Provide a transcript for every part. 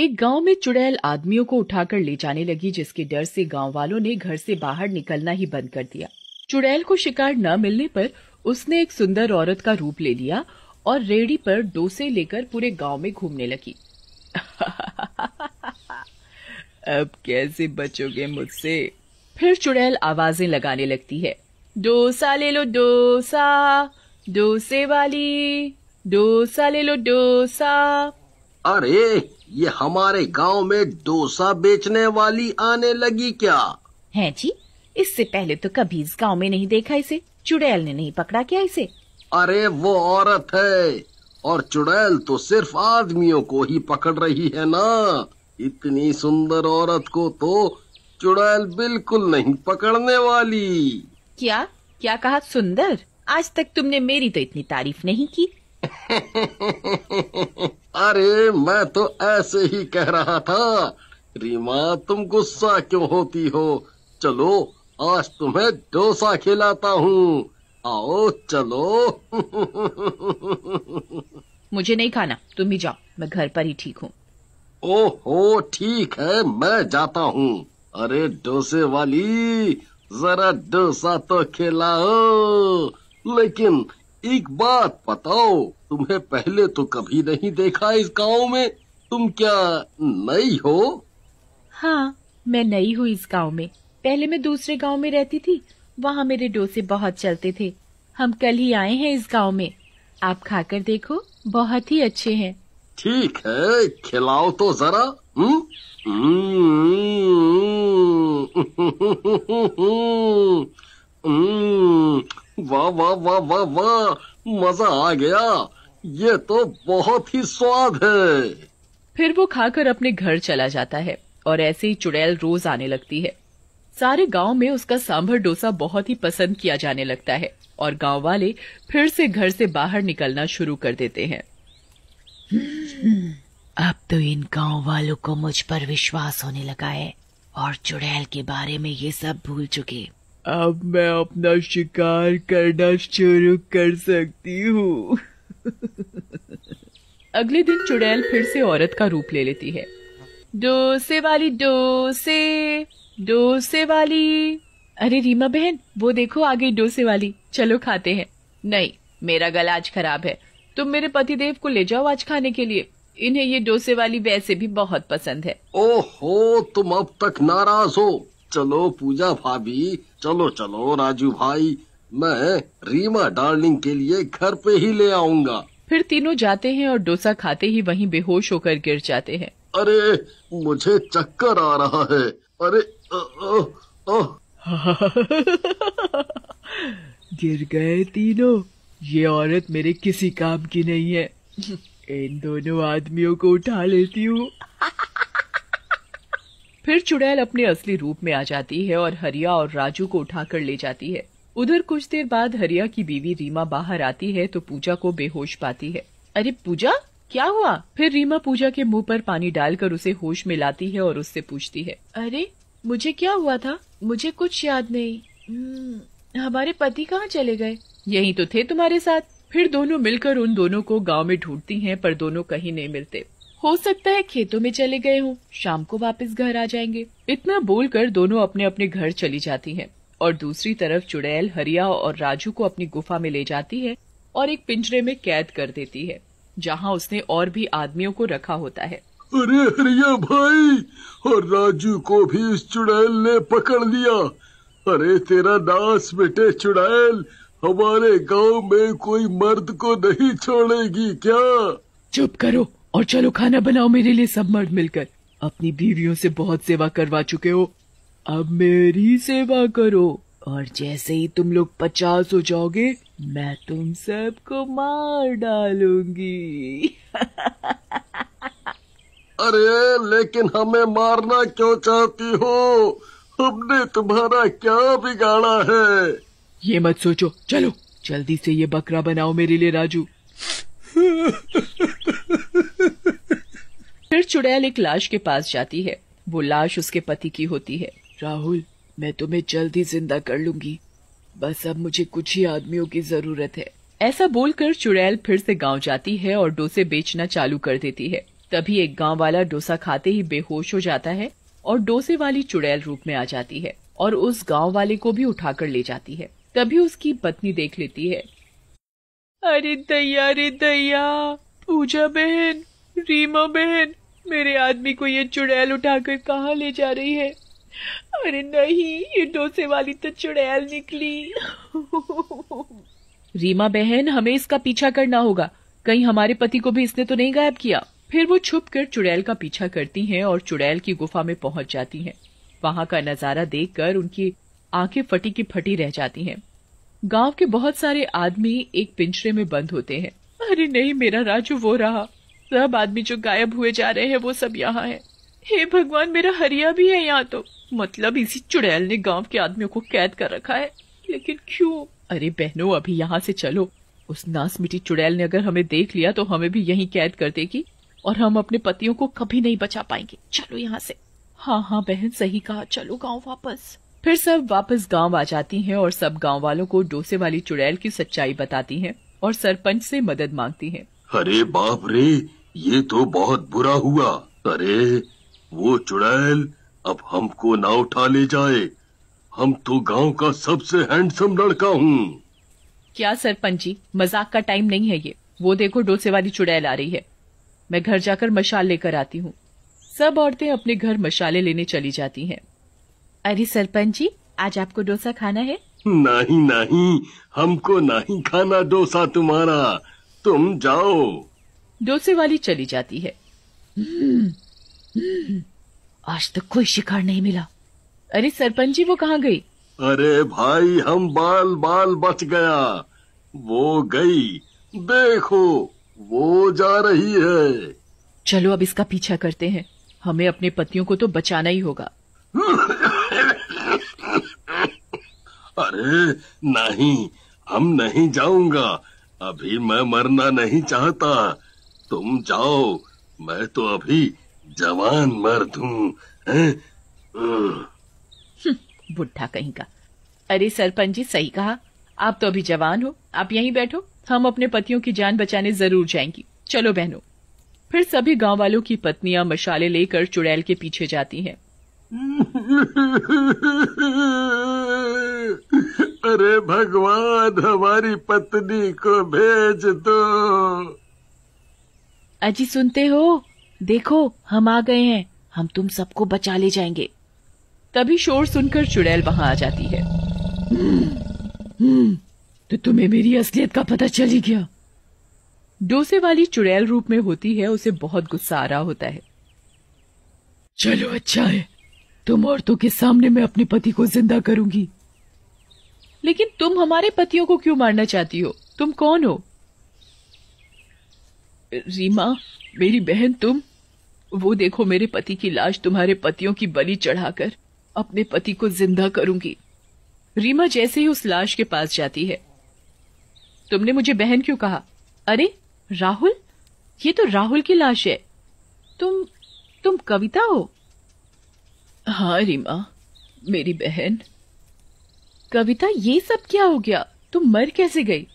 एक गांव में चुड़ैल आदमियों को उठाकर ले जाने लगी जिसके डर से गांव वालों ने घर से बाहर निकलना ही बंद कर दिया चुड़ैल को शिकार न मिलने पर उसने एक सुंदर औरत का रूप ले लिया और रेडी पर डोसे लेकर पूरे गांव में घूमने लगी अब कैसे बचोगे मुझसे फिर चुड़ैल आवाजें लगाने लगती है डोसा ले लो डोसा डोसे वाली डोसा ले लो डोसा अरे ये हमारे गांव में डोसा बेचने वाली आने लगी क्या है जी इससे पहले तो कभी इस गांव में नहीं देखा इसे चुड़ैल ने नहीं पकड़ा क्या इसे अरे वो औरत है और चुड़ैल तो सिर्फ आदमियों को ही पकड़ रही है ना इतनी सुंदर औरत को तो चुड़ैल बिल्कुल नहीं पकड़ने वाली क्या क्या कहा सुंदर आज तक तुमने मेरी तो इतनी तारीफ नहीं की अरे मैं तो ऐसे ही कह रहा था रीमा तुम गुस्सा क्यों होती हो चलो आज तुम्हें डोसा खिलाता हूँ आओ चलो मुझे नहीं खाना तुम ही जाओ मैं घर पर ही ठीक हूँ ओहो ठीक है मैं जाता हूँ अरे डोसे वाली जरा डोसा तो खिलाओ लेकिन एक बात बताओ तुम्हें पहले तो कभी नहीं देखा इस गांव में तुम क्या नई हो हाँ मैं नई हूँ इस गांव में पहले मैं दूसरे गांव में रहती थी वहाँ मेरे डोसे बहुत चलते थे हम कल ही आए हैं इस गांव में आप खाकर देखो बहुत ही अच्छे हैं ठीक है खिलाओ तो जरा हुँ? हम्म? हम्म। हम्म। वाह वाह वाह वाह वाह मजा आ गया ये तो बहुत ही स्वाद है फिर वो खाकर अपने घर चला जाता है और ऐसे ही चुड़ैल रोज आने लगती है सारे गांव में उसका सांभर डोसा बहुत ही पसंद किया जाने लगता है और गांव वाले फिर से घर से बाहर निकलना शुरू कर देते हैं हम्म। अब तो इन गांव वालों को मुझ पर विश्वास होने लगा है और चुड़ैल के बारे में ये सब भूल चुके अब मैं अपना शिकार करना शुरू कर सकती हूँ अगले दिन चुड़ैल फिर से औरत का रूप ले लेती है डोसे वाली डोसे डोसे वाली अरे रीमा बहन वो देखो आगे डोसे वाली चलो खाते हैं नहीं मेरा गला आज खराब है तुम मेरे पतिदेव को ले जाओ आज खाने के लिए इन्हें ये डोसे वाली वैसे भी बहुत पसंद है ओहो तुम अब तक नाराज हो चलो पूजा भाभी चलो चलो राजू भाई मैं रीमा डार्लिंग के लिए घर पे ही ले आऊंगा फिर तीनों जाते हैं और डोसा खाते ही वहीं बेहोश होकर गिर जाते हैं अरे मुझे चक्कर आ रहा है अरे आ, आ, आ, गिर गए तीनों ये औरत मेरे किसी काम की नहीं है इन दोनों आदमियों को उठा लेती हूँ फिर चुड़ैल अपने असली रूप में आ जाती है और हरिया और राजू को उठाकर ले जाती है उधर कुछ देर बाद हरिया की बीवी रीमा बाहर आती है तो पूजा को बेहोश पाती है अरे पूजा क्या हुआ फिर रीमा पूजा के मुंह पर पानी डालकर उसे होश में लाती है और उससे पूछती है अरे मुझे क्या हुआ था मुझे कुछ याद नहीं हम्म, हमारे पति कहाँ चले गए यही तो थे तुम्हारे साथ फिर दोनों मिलकर उन दोनों को गांव में ढूंढती हैं पर दोनों कहीं नहीं मिलते हो सकता है खेतों में चले गए हों शाम को वापस घर आ जाएंगे इतना बोलकर दोनों अपने अपने घर चली जाती हैं और दूसरी तरफ चुड़ैल हरिया और राजू को अपनी गुफा में ले जाती है और एक पिंजरे में कैद कर देती है जहाँ उसने और भी आदमियों को रखा होता है अरे हरिया भाई और राजू को भी इस चुड़ैल ने पकड़ लिया अरे तेरा दास बेटे चुड़ैल हमारे गांव में कोई मर्द को नहीं छोड़ेगी क्या चुप करो और चलो खाना बनाओ मेरे लिए सब मर्द मिलकर अपनी बीवियों से बहुत सेवा करवा चुके हो अब मेरी सेवा करो और जैसे ही तुम लोग पचास हो जाओगे मैं तुम सबको मार डालूंगी अरे लेकिन हमें मारना क्यों चाहती हो हमने तुम्हारा क्या बिगाड़ा है ये मत सोचो चलो जल्दी से ये बकरा बनाओ मेरे लिए राजू फिर चुड़ैल एक लाश के पास जाती है वो लाश उसके पति की होती है राहुल मैं तुम्हें जल्द ही जिंदा कर लूंगी बस अब मुझे कुछ ही आदमियों की जरूरत है ऐसा बोलकर चुड़ैल फिर से गांव जाती है और डोसे बेचना चालू कर देती है तभी एक गांव वाला डोसा खाते ही बेहोश हो जाता है और डोसे वाली चुड़ैल रूप में आ जाती है और उस गांव वाले को भी उठाकर ले जाती है तभी उसकी पत्नी देख लेती है अरे दैया रे दैया पूजा बहन रीमा बहन मेरे आदमी को ये चुड़ैल उठाकर कहाँ ले जा रही है अरे नहीं ये डोसे वाली तो चुड़ैल निकली रीमा बहन हमें इसका पीछा करना होगा कहीं हमारे पति को भी इसने तो नहीं गायब किया फिर वो छुप कर चुड़ैल का पीछा करती हैं और चुड़ैल की गुफा में पहुंच जाती हैं। वहां का नजारा देखकर उनकी आंखें फटी की फटी रह जाती हैं। गांव के बहुत सारे आदमी एक पिंजरे में बंद होते हैं अरे नहीं मेरा राजू वो रहा सब आदमी जो गायब हुए जा रहे हैं वो सब यहाँ है हे भगवान मेरा हरिया भी है यहाँ तो मतलब इसी चुड़ैल ने गांव के आदमियों को कैद कर रखा है लेकिन क्यों अरे बहनों अभी यहाँ से चलो उस नास मिटी चुड़ैल ने अगर हमें देख लिया तो हमें भी यही कैद कर देगी और हम अपने पतियों को कभी नहीं बचा पाएंगे चलो यहाँ से हाँ हाँ बहन सही कहा चलो गाँव वापस फिर सब वापस गांव आ जाती हैं और सब गांव वालों को डोसे वाली चुड़ैल की सच्चाई बताती हैं और सरपंच से मदद मांगती हैं। अरे बाप रे ये तो बहुत बुरा हुआ अरे वो चुड़ैल अब हमको ना उठा ले जाए हम तो गांव का सबसे हैंडसम लड़का हूँ क्या सरपंच जी मजाक का टाइम नहीं है ये वो देखो डोसे वाली चुड़ैल आ रही है मैं घर जाकर मशाल लेकर आती हूँ सब औरतें अपने घर मशाले लेने चली जाती हैं। अरे सरपंच जी आज आपको डोसा खाना है नहीं नहीं हमको नहीं खाना डोसा तुम्हारा तुम जाओ डोसे वाली चली जाती है हम्म, आज तक कोई शिकार नहीं मिला अरे सरपंच जी वो कहाँ गई अरे भाई हम बाल बाल बच गया वो गई देखो वो जा रही है चलो अब इसका पीछा करते हैं हमें अपने पतियों को तो बचाना ही होगा अरे नहीं हम नहीं जाऊंगा अभी मैं मरना नहीं चाहता तुम जाओ मैं तो अभी जवान मर्द हूँ हम्म, बुढ़ा कहीं का अरे सरपंच जी सही कहा आप तो अभी जवान हो आप यहीं बैठो हम अपने पतियों की जान बचाने जरूर जाएंगी चलो बहनों फिर सभी गांव वालों की पत्नियां मशाले लेकर चुड़ैल के पीछे जाती हैं अरे भगवान हमारी पत्नी को भेज दो अजी सुनते हो देखो हम आ गए हैं हम तुम सबको बचा ले जाएंगे तभी शोर सुनकर चुड़ैल वहां आ जाती है तो तुम्हें मेरी असलियत का पता चल ही गया डोसे वाली चुड़ैल रूप में होती है उसे बहुत गुस्सा आ रहा होता है चलो अच्छा है तुम औरतों के सामने मैं अपने पति को जिंदा करूंगी लेकिन तुम हमारे पतियों को क्यों मारना चाहती हो तुम कौन हो रीमा मेरी बहन तुम वो देखो मेरे पति की लाश तुम्हारे पतियों की बलि चढ़ाकर अपने पति को जिंदा करूंगी रीमा जैसे ही उस लाश के पास जाती है तुमने मुझे बहन क्यों कहा अरे राहुल ये तो राहुल की लाश है तुम तुम कविता हो हाँ रीमा मेरी बहन कविता ये सब क्या हो गया तुम मर कैसे गई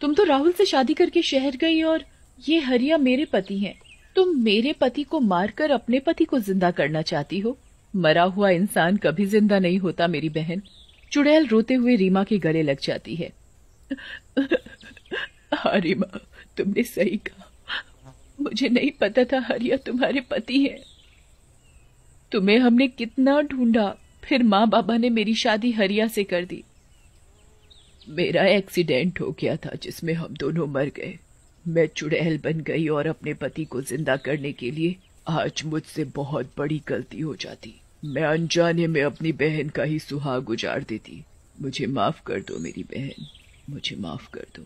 तुम तो राहुल से शादी करके शहर गई और ये हरिया मेरे पति हैं तुम मेरे पति को मारकर अपने पति को जिंदा करना चाहती हो मरा हुआ इंसान कभी जिंदा नहीं होता मेरी बहन चुड़ैल रोते हुए रीमा के गले लग जाती है हाँ रीमा तुमने सही कहा मुझे नहीं पता था हरिया तुम्हारे पति है तुम्हें हमने कितना ढूंढा फिर माँ बाबा ने मेरी शादी हरिया से कर दी मेरा एक्सीडेंट हो गया था जिसमें हम दोनों मर गए मैं चुड़ैल बन गई और अपने पति को जिंदा करने के लिए आज मुझसे बहुत बड़ी गलती हो जाती मैं अनजाने में अपनी बहन का ही सुहाग गुजार देती मुझे माफ कर दो मेरी बहन मुझे माफ कर दो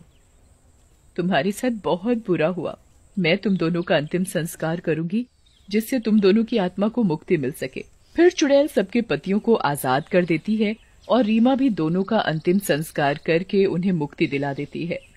तुम्हारे साथ बहुत बुरा हुआ मैं तुम दोनों का अंतिम संस्कार करूंगी जिससे तुम दोनों की आत्मा को मुक्ति मिल सके फिर चुड़ैल सबके पतियों को आजाद कर देती है और रीमा भी दोनों का अंतिम संस्कार करके उन्हें मुक्ति दिला देती है